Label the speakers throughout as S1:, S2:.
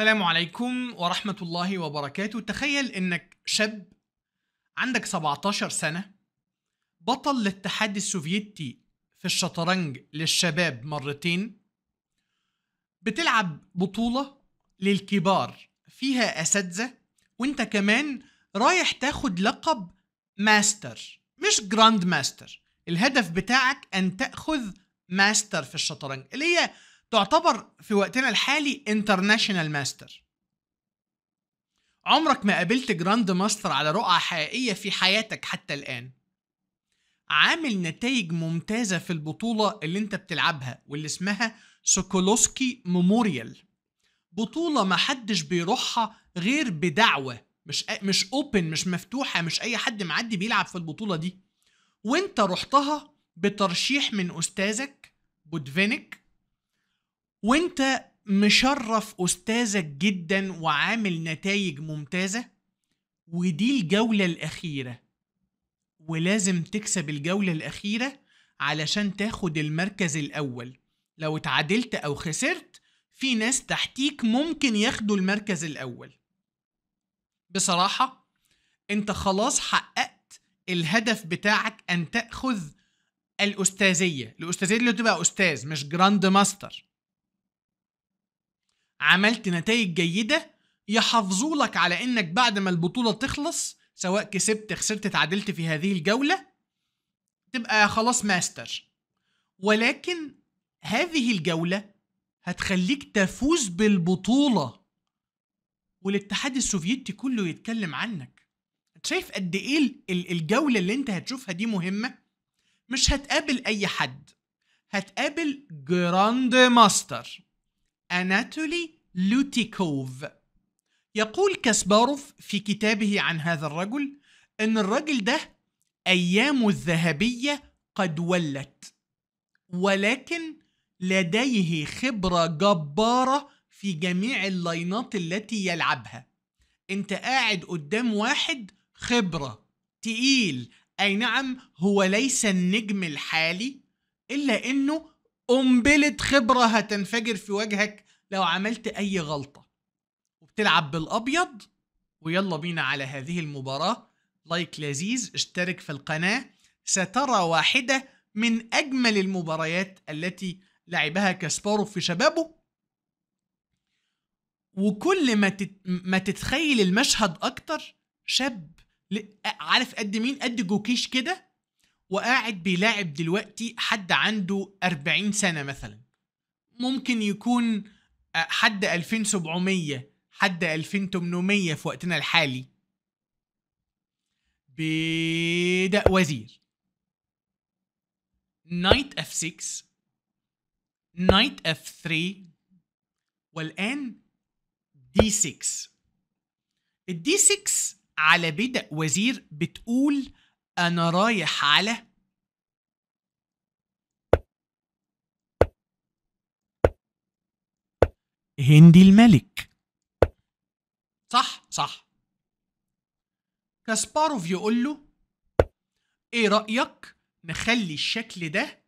S1: السلام عليكم ورحمة الله وبركاته تخيل انك شاب عندك 17 سنة بطل الاتحاد السوفيتي في الشطرنج للشباب مرتين بتلعب بطولة للكبار فيها أساتذة وانت كمان رايح تاخد لقب ماستر مش جراند ماستر الهدف بتاعك ان تاخذ ماستر في الشطرنج اللي هي تعتبر في وقتنا الحالي انترناشونال ماستر عمرك ما قابلت جراند ماستر على رقعة حقيقية في حياتك حتى الآن عامل نتائج ممتازة في البطولة اللي انت بتلعبها واللي اسمها سوكولوسكي ميموريال بطولة ما حدش بيروحها غير بدعوة مش مش اوبن مش مفتوحة مش اي حد معدي بيلعب في البطولة دي وانت رحتها بترشيح من استاذك بودفينك وانت مشرف استاذك جدا وعامل نتائج ممتازه ودي الجوله الاخيره ولازم تكسب الجوله الاخيره علشان تاخد المركز الاول لو اتعادلت او خسرت في ناس تحتيك ممكن ياخدوا المركز الاول بصراحه انت خلاص حققت الهدف بتاعك ان تاخذ الاستاذيه الاستاذيه اللي تبقى استاذ مش جراند ماستر عملت نتائج جيده يحافظوا لك على انك بعد ما البطوله تخلص سواء كسبت خسرت تعادلت في هذه الجوله تبقى خلاص ماستر ولكن هذه الجوله هتخليك تفوز بالبطوله والاتحاد السوفيتي كله يتكلم عنك انت شايف قد ايه الجوله اللي انت هتشوفها دي مهمه مش هتقابل اي حد هتقابل جراند ماستر أناتولي لوتيكوف يقول كاسباروف في كتابه عن هذا الرجل أن الرجل ده أيام الذهبية قد ولت ولكن لديه خبرة جبارة في جميع اللاينات التي يلعبها انت قاعد قدام واحد خبرة تقيل اي نعم هو ليس النجم الحالي الا انه قنبلة خبرة هتنفجر في وجهك لو عملت أي غلطة وبتلعب بالأبيض ويلا بينا على هذه المباراة لايك لذيذ اشترك في القناة سترى واحدة من أجمل المباريات التي لعبها كاسباروف في شبابه وكل ما ما تتخيل المشهد اكتر شاب عارف قد مين قد جوكيش كده وقاعد بيلاعب دلوقتي حد عنده 40 سنه مثلا ممكن يكون حد 2700 حد 2800 في وقتنا الحالي بدأ وزير نايت اف 6 نايت اف 3 والآن دي 6 الدي 6 على بدأ وزير بتقول أنا رايح على هندي الملك صح صح كاسباروف يقول له ايه رأيك نخلي الشكل ده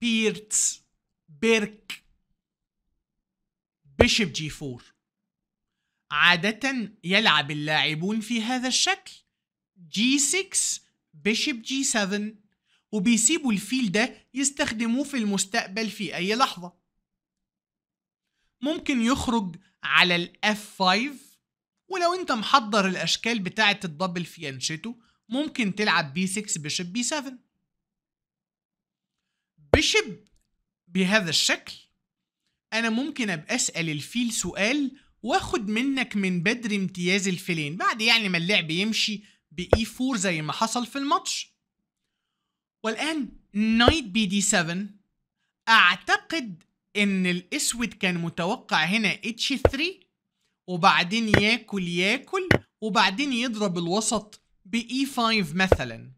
S1: بيرتس بيرك بيشب جي فور عادة يلعب اللاعبون في هذا الشكل جي 6 بيشب جي 7 وبيسيبوا الفيل ده يستخدموه في المستقبل في أي لحظة ممكن يخرج على f 5 ولو انت محضر الاشكال بتاعه الدبل انشيتو ممكن تلعب b 6 بشب b 7 بشب بهذا الشكل انا ممكن ابقى اسال الفيل سؤال واخد منك من بدري امتياز الفيلين بعد يعني ما اللعب يمشي e 4 زي ما حصل في الماتش والان نايت بي دي 7 اعتقد ان الاسود كان متوقع هنا H3 وبعدين ياكل ياكل وبعدين يضرب الوسط ب E5 مثلا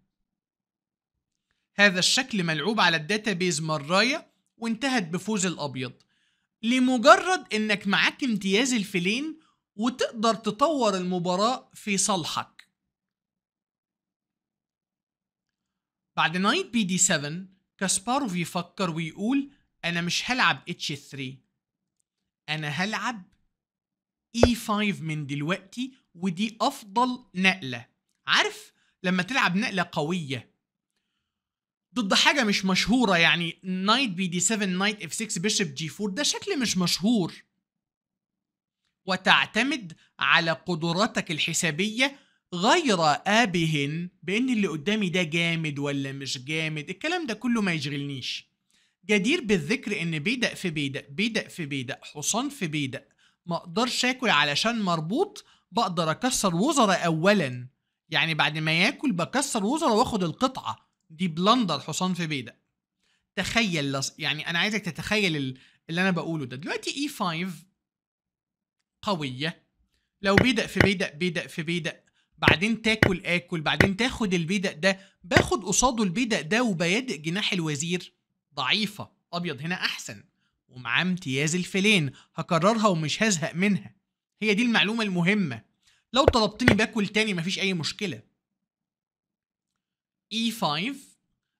S1: هذا الشكل ملعوب على الداتابيز مراية وانتهت بفوز الابيض لمجرد انك معاك امتياز الفيلين وتقدر تطور المباراة في صالحك بعد نايت بي دي 7 كاسباروف يفكر ويقول انا مش هلعب اتش 3 انا هلعب اي e 5 من دلوقتي ودي افضل نقله عارف لما تلعب نقله قويه ضد حاجه مش مشهوره يعني نايت بي دي 7 نايت اف 6 بيشب جي 4 ده شكل مش مشهور وتعتمد على قدراتك الحسابيه غير آبهن بأن اللي قدامي ده جامد ولا مش جامد الكلام ده كله ما يشغلنيش جدير بالذكر ان بيدق في بيدق بيدق في بيدق حصان في بيدق ما اقدرش اكل علشان مربوط بقدر اكسر وزرة اولا يعني بعد ما ياكل بكسر وزرة واخد القطعة دي بلندر حصان في بيدق تخيل لص... يعني انا عايزك تتخيل اللي انا بقوله ده دلوقتي اي e 5 قوية لو بيدق في بيدق بيدق في بيدق بعدين تاكل اكل بعدين تاخد البيدق ده باخد قصاده البيدق ده وبيدق جناح الوزير ضعيفة أبيض هنا أحسن ومعاه امتياز الفلين هكررها ومش هزهق منها هي دي المعلومة المهمة لو طلبتني باكل تاني مفيش أي مشكلة E5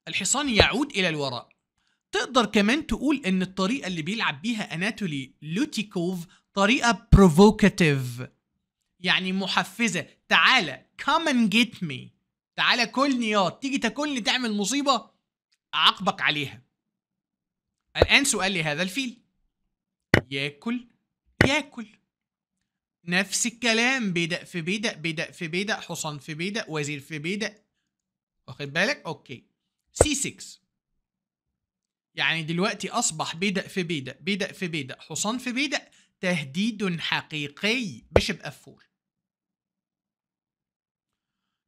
S1: الحصان يعود إلى الوراء تقدر كمان تقول إن الطريقة اللي بيلعب بيها أناتولي لوتيكوف طريقة بروفوكاتيف يعني محفزة تعالى come and get me تعالى كلني يا تيجي تاكلني تعمل مصيبة أعاقبك عليها الآن سؤال لهذا الفيل ياكل ياكل نفس الكلام بدأ في بدأ بدأ في بدأ حصان في بدأ وزير في بدأ واخد بالك اوكي c 6 يعني دلوقتي أصبح بدأ في بدأ بدأ في بدأ حصان في بدأ تهديد حقيقي بشب اف 4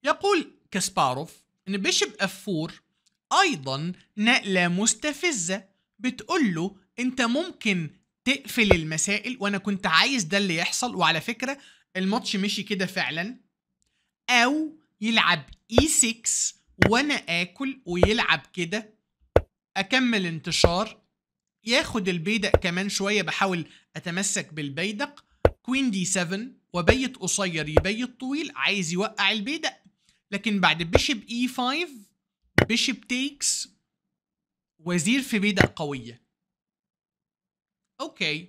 S1: يقول كاسباروف ان بشب أفور 4 ايضا نقله مستفزه بتقول له انت ممكن تقفل المسائل وانا كنت عايز ده اللي يحصل وعلى فكره الماتش مشي كده فعلا او يلعب اي e 6 وانا اكل ويلعب كده اكمل انتشار ياخد البيدق كمان شويه بحاول اتمسك بالبيدق كوين دي 7 وبيت قصير يبيت طويل عايز يوقع البيدق لكن بعد بيشب اي 5 بيشب تيكس وزير في بيدق قوية أوكي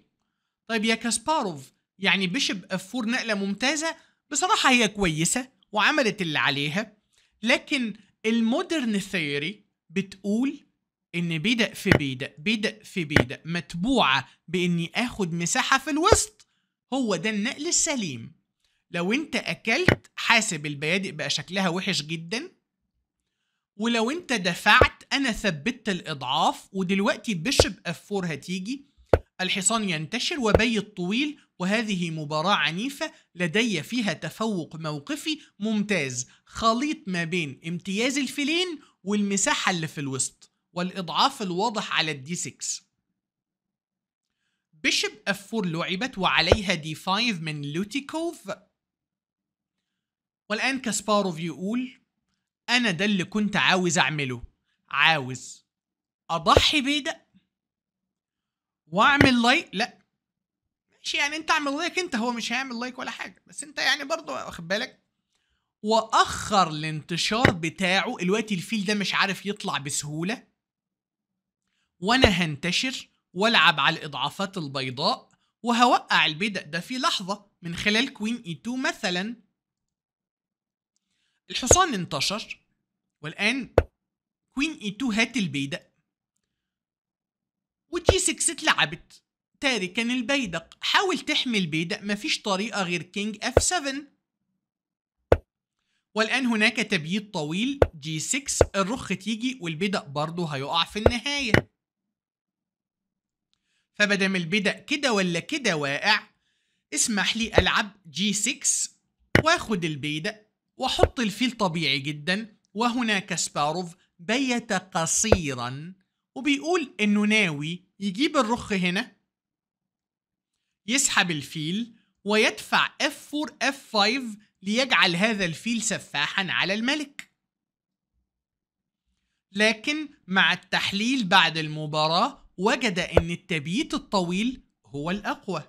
S1: طيب يا كاسباروف يعني بيشب أفور نقلة ممتازة بصراحة هي كويسة وعملت اللي عليها لكن المودرن ثيوري بتقول ان بيدق في بيدق بيدق في بيدق متبوعة باني اخد مساحة في الوسط هو ده النقل السليم لو انت اكلت حاسب البيادق بقى شكلها وحش جدا ولو انت دفعت انا ثبتت الاضعاف ودلوقتي بيشب اف 4 هتيجي الحصان ينتشر وبي الطويل وهذه مباراة عنيفة لدي فيها تفوق موقفي ممتاز خليط ما بين امتياز الفيلين والمساحة اللي في الوسط والإضعاف الواضح على الدي 6 بيشب اف 4 لعبت وعليها دي 5 من لوتيكوف والآن كاسباروف يقول أنا ده اللي كنت عاوز أعمله عاوز أضحي بيه واعمل لايك لا ماشي يعني انت اعمل لايك انت هو مش هيعمل لايك ولا حاجه بس انت يعني برضه واخد بالك واخر الانتشار بتاعه الوقت الفيل ده مش عارف يطلع بسهوله وانا هنتشر والعب على الاضعافات البيضاء وهوقع البدء ده في لحظه من خلال كوين اي 2 مثلا الحصان انتشر والآن كوين اي 2 هات البيدق وجي 6 اتلعبت تاركا البيدق حاول تحمي البيدق مفيش طريقة غير كينج اف 7 والآن هناك تبييض طويل جي 6 الرخ تيجي والبيدق برضه هيقع في النهاية فبدام البيدق كده ولا كده واقع اسمح لي العب جي G6 واخد البيدق واحط الفيل طبيعي جدا وهنا كاسباروف بيت قصيرا وبيقول انه ناوي يجيب الرخ هنا يسحب الفيل ويدفع F4 F5 ليجعل هذا الفيل سفاحا على الملك لكن مع التحليل بعد المباراة وجد ان التبييت الطويل هو الاقوى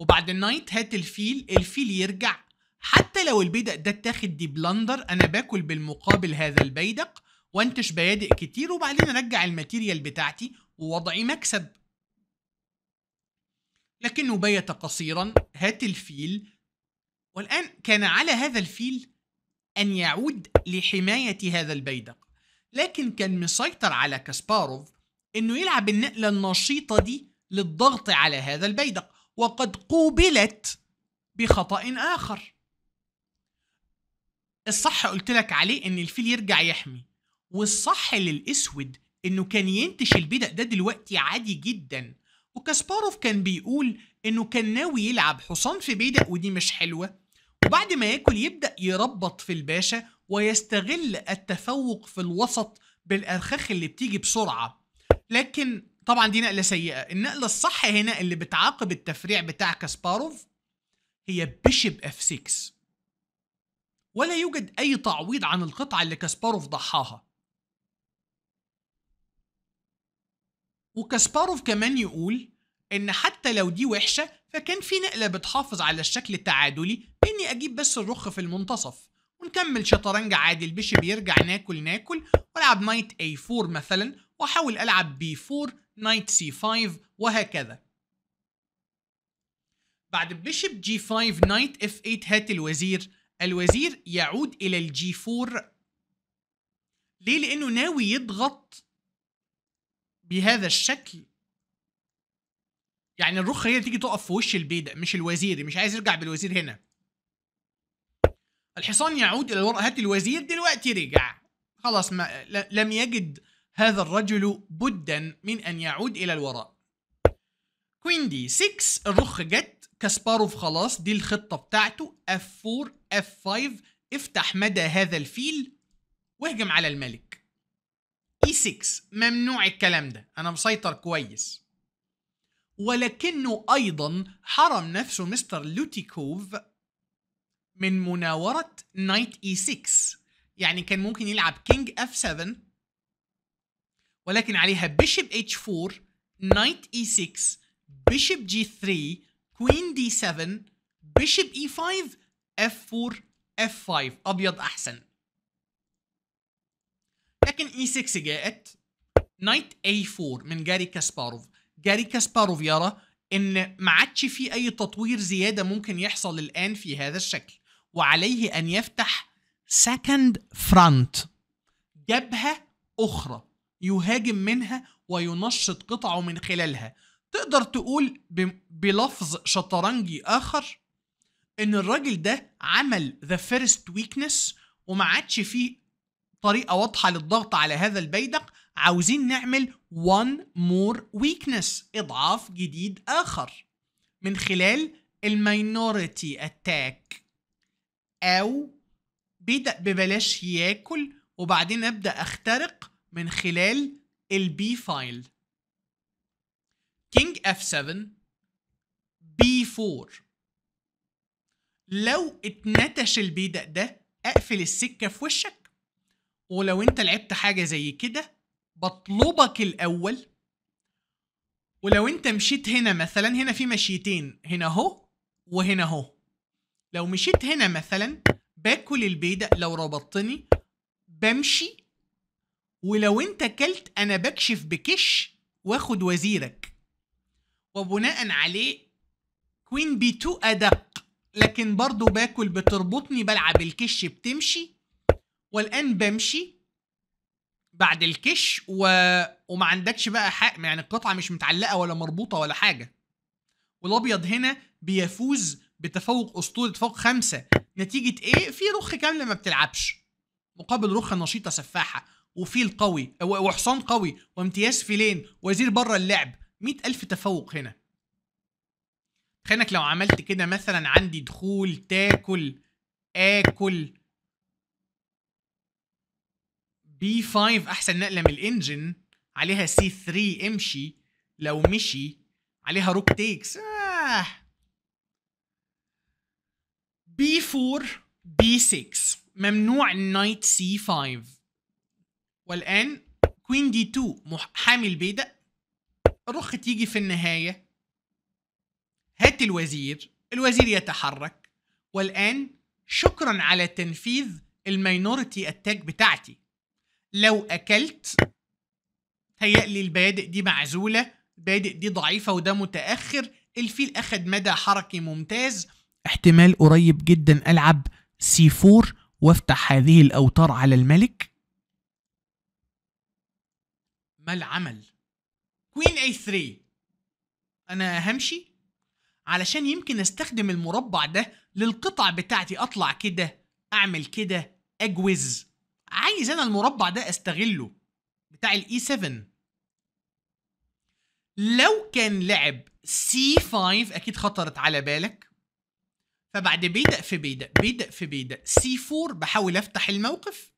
S1: وبعد النايت هات الفيل الفيل يرجع حتى لو البيدق ده اتاخد دي بلندر انا باكل بالمقابل هذا البيدق وانتش بيادق كتير وبعدين ارجع الماتيريال بتاعتي ووضعي مكسب لكنه بيت قصيرا هات الفيل والآن كان على هذا الفيل أن يعود لحماية هذا البيدق لكن كان مسيطر على كاسباروف أنه يلعب النقلة النشيطة دي للضغط على هذا البيدق وقد قوبلت بخطأ آخر الصح قلت لك عليه ان الفيل يرجع يحمي والصح للاسود انه كان ينتش البدأ ده دلوقتي عادي جدا وكاسباروف كان بيقول انه كان ناوي يلعب حصان في بيدق ودي مش حلوه وبعد ما ياكل يبدأ يربط في الباشا ويستغل التفوق في الوسط بالارخاخ اللي بتيجي بسرعه لكن طبعا دي نقله سيئه النقله الصح هنا اللي بتعاقب التفريع بتاع كاسباروف هي بيشب اف 6 ولا يوجد أي تعويض عن القطعة اللي كاسباروف ضحاها وكاسباروف كمان يقول إن حتى لو دي وحشة فكان في نقلة بتحافظ على الشكل التعادلي إني أجيب بس الرخ في المنتصف ونكمل شطرنج عادي البش بيرجع ناكل ناكل والعب نايت a 4 مثلا واحاول العب ألعب 4 نايت c 5 وهكذا بعد بيشب g 5 نايت f 8 هات الوزير الوزير يعود الى الجي 4 ليه لانه ناوي يضغط بهذا الشكل يعني الرخ هي اللي تيجي تقف في وش البيدق مش الوزير مش عايز يرجع بالوزير هنا الحصان يعود الى الورقه هات الوزير دلوقتي رجع خلاص ما لم يجد هذا الرجل بدا من ان يعود الى الوراء كوين دي 6 الرخ جت كاسباروف خلاص دي الخطه بتاعته F4 F5 افتح مدى هذا الفيل واهجم على الملك E6 ممنوع الكلام ده انا مسيطر كويس ولكنه ايضا حرم نفسه مستر لوتيكوف من مناورة نايت E6 يعني كان ممكن يلعب كينج F7 ولكن عليها بيشب H4 نايت E6 بيشب G3 كوين دي 7 بيشب اي 5 اف 4 اف 5 ابيض احسن لكن اي 6 جاءت نايت اي 4 من جاري كاسباروف جاري كاسباروف يرى ان ما عادش في اي تطوير زياده ممكن يحصل الان في هذا الشكل وعليه ان يفتح سكند فرونت جبهه اخرى يهاجم منها وينشط قطعه من خلالها تقدر تقول بلفظ شطرنجي اخر ان الراجل ده عمل ذا فيرست ويكنس وما عادش فيه طريقه واضحه للضغط على هذا البيدق عاوزين نعمل one more weakness اضعاف جديد اخر من خلال الماينوريتي اتاك او بدا ببلاش ياكل وبعدين ابدا اخترق من خلال البي فايل كينج اف 7 بي 4 لو اتنتش البيدق ده اقفل السكه في وشك ولو انت لعبت حاجه زي كده بطلبك الاول ولو انت مشيت هنا مثلا هنا في مشيتين هنا اهو وهنا اهو لو مشيت هنا مثلا باكل البيدق لو ربطتني بمشي ولو انت كلت انا بكشف بكش واخد وزيرك وبناء عليه كوين بي 2 ادق لكن برضو باكل بتربطني بلعب الكش بتمشي والان بمشي بعد الكش و... وما عندكش بقى حق يعني القطعه مش متعلقه ولا مربوطه ولا حاجه والابيض هنا بيفوز بتفوق اسطوري تفوق خمسه نتيجه ايه؟ في رخ كامله ما بتلعبش مقابل رخ نشيطه سفاحه وفيل قوي وحصان قوي وامتياز فيلين وزير بره اللعب مئة ألف تفوق هنا خلينك لو عملت كده مثلا عندي دخول تاكل آكل بي 5 أحسن نقلة من الإنجن عليها سي 3 امشي لو مشي عليها روك تيكس آه. بي 4 بي 6 ممنوع النايت سي 5 والآن كوين دي 2 محامي البيدق الرخ تيجي في النهاية هات الوزير الوزير يتحرك والآن شكرا على تنفيذ الماينورتي اتاك بتاعتي لو أكلت هيقلي البادئ دي معزولة البادئ دي ضعيفة وده متأخر الفيل أخد مدى حركي ممتاز احتمال قريب جدا ألعب سي 4 وافتح هذه الأوتار على الملك ما العمل كوين اي 3 انا همشي علشان يمكن استخدم المربع ده للقطع بتاعتي اطلع كده اعمل كده اجوز عايز انا المربع ده استغله بتاع الاي 7 e لو كان لعب سي 5 اكيد خطرت على بالك فبعد بيدق في بيدق بيدق في بيدق سي 4 بحاول افتح الموقف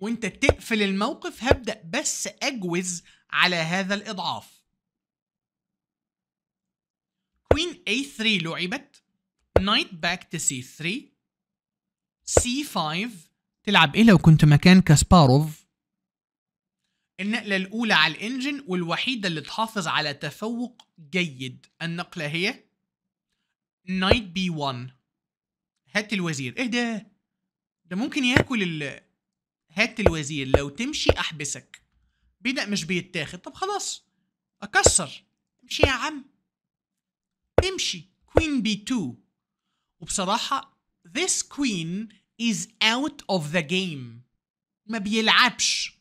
S1: وانت تقفل الموقف هبدا بس اجوز على هذا الإضعاف كوين A3 لعبت نايت باك to C3 C5 تلعب إيه لو كنت مكان كاسباروف النقلة الأولى على الإنجن والوحيدة اللي تحافظ على تفوق جيد النقلة هي نايت b 1 هات الوزير ايه ده ده ممكن ياكل ال هات الوزير لو تمشي احبسك بناء مش بيتاخد طب خلاص اكسر امشي يا عم امشي كوين b2 وبصراحة this queen is out of the game ما بيلعبش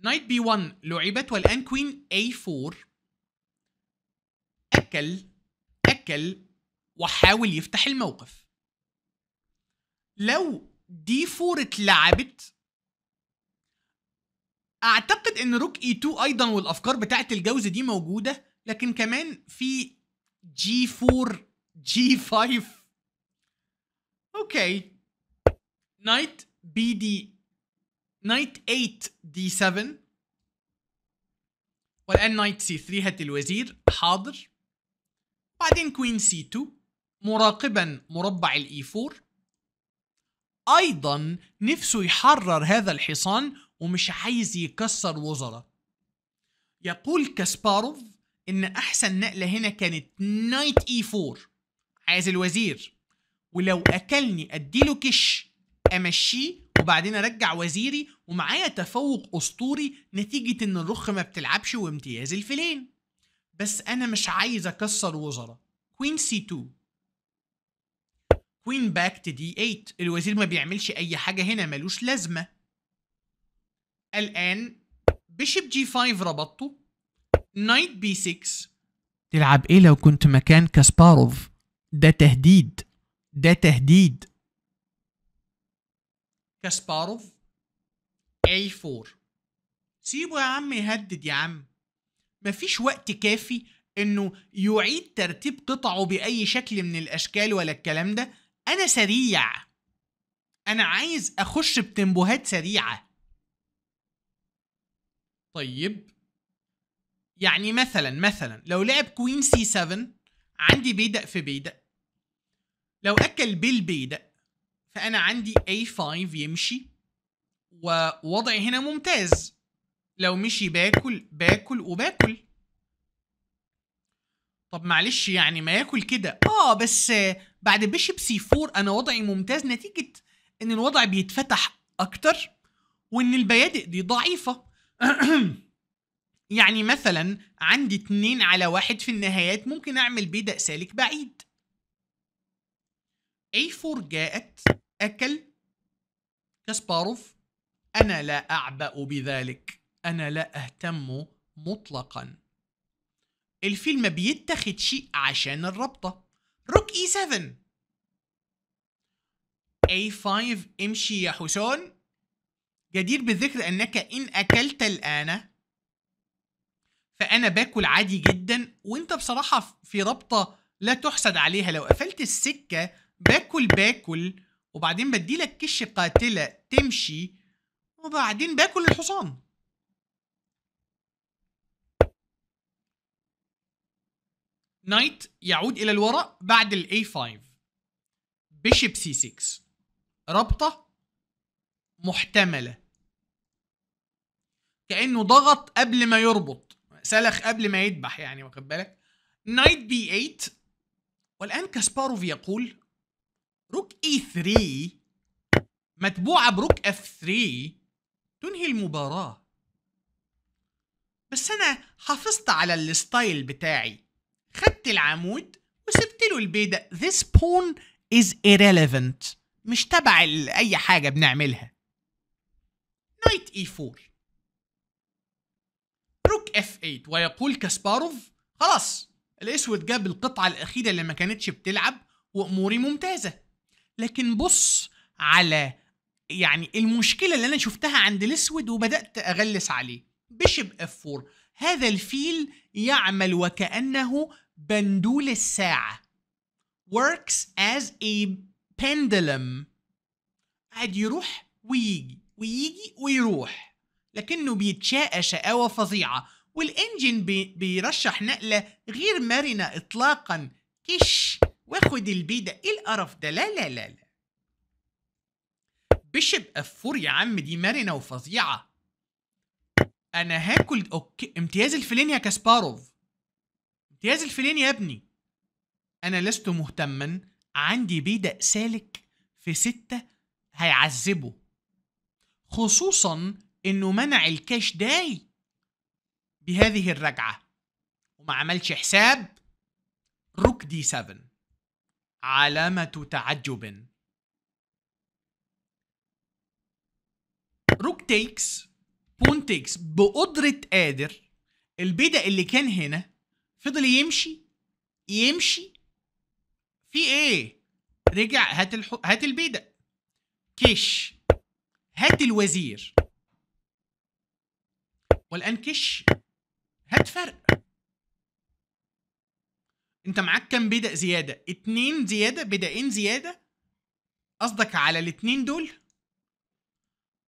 S1: نايت b1 لعبت والآن كوين a4 أكل أكل وحاول يفتح الموقف لو d4 اتلعبت اعتقد ان روك اي 2 ايضا والافكار بتاعه الجوز دي موجوده لكن كمان في جي 4 جي 5 اوكي نايت بي دي نايت 8 دي 7 والان نايت سي 3 هات الوزير حاضر بعدين كوين سي 2 مراقبا مربع الاي 4 ايضا نفسه يحرر هذا الحصان ومش عايز يكسر وزراء يقول كاسباروف ان احسن نقله هنا كانت نايت اي 4 عايز الوزير ولو اكلني اديله كش امشيه وبعدين ارجع وزيري ومعايا تفوق اسطوري نتيجه ان الرخ ما بتلعبش وامتياز الفيلين بس انا مش عايز اكسر وزراء كوين سي 2 كوين باك تو دي 8 الوزير ما بيعملش اي حاجه هنا ملوش لازمه الان بيشب جي 5 ربطته نايت بي 6 تلعب ايه لو كنت مكان كاسباروف ده تهديد ده تهديد كاسباروف اي 4 سيبه يا عم يهدد يا عم مفيش وقت كافي انه يعيد ترتيب قطعه باي شكل من الاشكال ولا الكلام ده انا سريع انا عايز اخش بتنبوهات سريعه طيب يعني مثلا مثلا لو لعب كوين سي 7 عندي بيدق في بيدق لو اكل بالبيدق فانا عندي اي 5 يمشي ووضعي هنا ممتاز لو مشي باكل باكل وباكل طب معلش يعني ما ياكل كده اه بس بعد بيشب سي 4 انا وضعي ممتاز نتيجه ان الوضع بيتفتح اكتر وان البيادق دي ضعيفه يعني مثلا عندي اتنين على واحد في النهايات ممكن أعمل بيه ده سالك بعيد A4 جاءت أكل كاسباروف أنا لا أعبأ بذلك أنا لا أهتم مطلقا الفيلم بيتاخد شيء عشان الرابطة روك E7 A5 امشي يا حسون جدير بالذكر انك ان اكلت الان فانا باكل عادي جدا وانت بصراحه في رابطه لا تحسد عليها لو قفلت السكه باكل باكل وبعدين بدي لك كش قاتله تمشي وبعدين باكل الحصان نايت يعود الى الوراء بعد الاي 5 بيشب سي 6 رابطه محتمله كانه ضغط قبل ما يربط سلخ قبل ما يذبح يعني واخد بالك نايت بي 8 والان كاسباروف يقول روك اي 3 متبوعه بروك اف 3 تنهي المباراه بس انا حافظت على الستايل بتاعي خدت العمود وسبت له البيدق this pawn is irrelevant مش تبع اي حاجه بنعملها نايت اي 4 اف 8 ويقول كاسباروف خلاص الاسود جاب القطعه الاخيره اللي ما كانتش بتلعب واموري ممتازه لكن بص على يعني المشكله اللي انا شفتها عند الاسود وبدات اغلس عليه بيشب اف 4 هذا الفيل يعمل وكانه بندول الساعه works as a pendulum قاعد يروح ويجي ويجي ويروح لكنه بيتشاء شقاوه فظيعه والانجن بي بيرشح نقله غير مرنه اطلاقا كش واخد البيدة ايه القرف ده لا لا لا لا بيشب افور يا عم دي مرنه وفظيعه انا هاكل اوكي امتياز الفلين يا كاسباروف امتياز الفلين يا ابني انا لست مهتما عندي بيدا سالك في ستة هيعذبه خصوصا انه منع الكاش داي بهذه الرجعة وما عملش حساب روك دي 7 علامة تعجب روك تيكس بون تيكس بقدرة قادر البيدق اللي كان هنا فضل يمشي يمشي في ايه رجع هات الحو... هات البيدق كش هات الوزير والان كش هات فرق انت معاك كام بدأ زيادة اتنين زيادة بدأين زيادة قصدك على الاتنين دول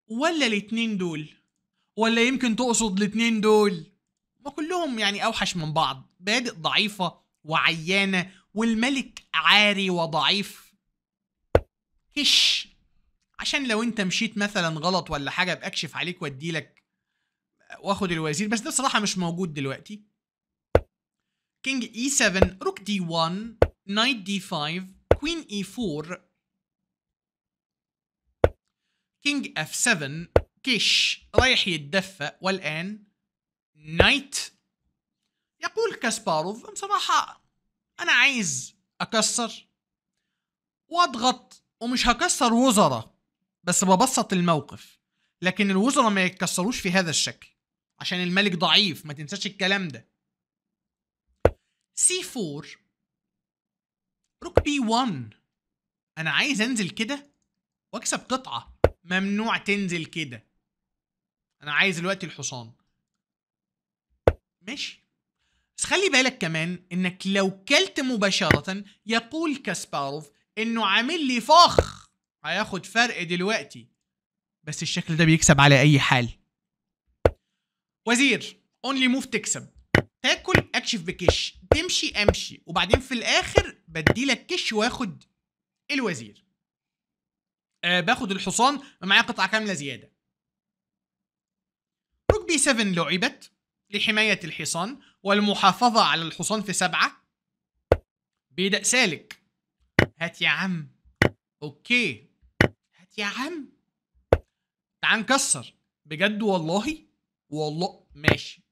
S1: ولا الاتنين دول ولا يمكن تقصد الاتنين دول ما كلهم يعني اوحش من بعض بادئ ضعيفة وعيانة والملك عاري وضعيف كش عشان لو انت مشيت مثلا غلط ولا حاجة بأكشف عليك واديلك واخد الوزير بس ده صراحه مش موجود دلوقتي كينج اي 7 روك دي 1 نايت دي 5 كوين اي 4 كينج اف 7 كيش رايح يتدفى والان نايت يقول كاسباروف بصراحه انا عايز اكسر واضغط ومش هكسر وزراء بس ببسط الموقف لكن الوزراء ما يتكسروش في هذا الشكل عشان الملك ضعيف ما تنساش الكلام ده سي 4 روك بي 1 انا عايز انزل كده واكسب قطعه ممنوع تنزل كده انا عايز دلوقتي الحصان ماشي بس خلي بالك كمان انك لو كلت مباشره يقول كاسباروف انه عامل لي فخ هياخد فرق دلوقتي بس الشكل ده بيكسب على اي حال وزير اونلي موف تكسب تاكل اكشف بكش تمشي امشي وبعدين في الاخر بديلك كش واخد الوزير آه باخد الحصان معايا قطعه كامله زياده روك بي 7 لعبت لحمايه الحصان والمحافظه على الحصان في سبعه بيدا سالك هات يا عم اوكي هات يا عم تعال نكسر بجد والله والله ماشي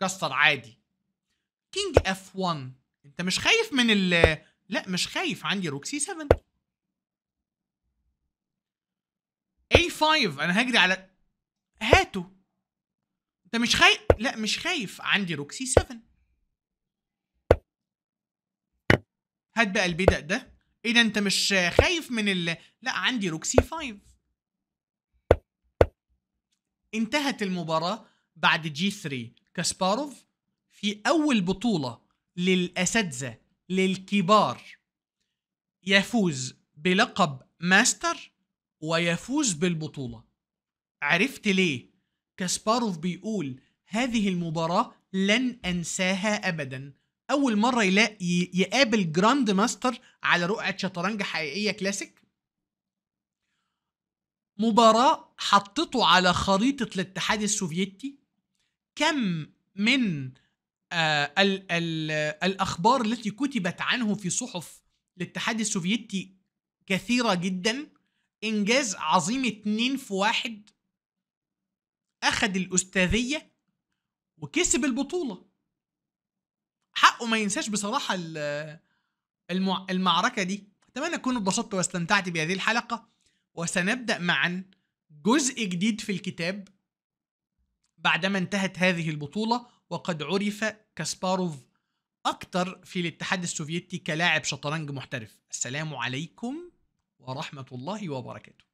S1: كسر عادي كينج اف 1 انت مش خايف من ال لا مش خايف عندي روك سي 7 اي 5 انا هجري على هاته انت مش خايف لا مش خايف عندي روك سي 7 هات بقى البيدق ده ايه ده انت مش خايف من ال لا عندي روكسي 5 انتهت المباراة بعد جي 3 كاسباروف في أول بطولة للأساتذة للكبار يفوز بلقب ماستر ويفوز بالبطولة عرفت ليه؟ كاسباروف بيقول هذه المباراة لن أنساها أبدا أول مرة يلاقي يقابل جراند ماستر على رقعة شطرنج حقيقية كلاسيك مباراة حطته على خريطة الاتحاد السوفيتي كم من آه ال ال الاخبار التي كتبت عنه في صحف الاتحاد السوفيتي كثيره جدا انجاز عظيم اتنين في واحد اخد الاستاذيه وكسب البطوله حقه ما ينساش بصراحه المعركه دي اتمنى اكون اتبسطت واستمتعت بهذه الحلقه وسنبدا معا جزء جديد في الكتاب بعدما انتهت هذه البطولة وقد عرف كاسباروف أكثر في الاتحاد السوفيتي كلاعب شطرنج محترف السلام عليكم ورحمة الله وبركاته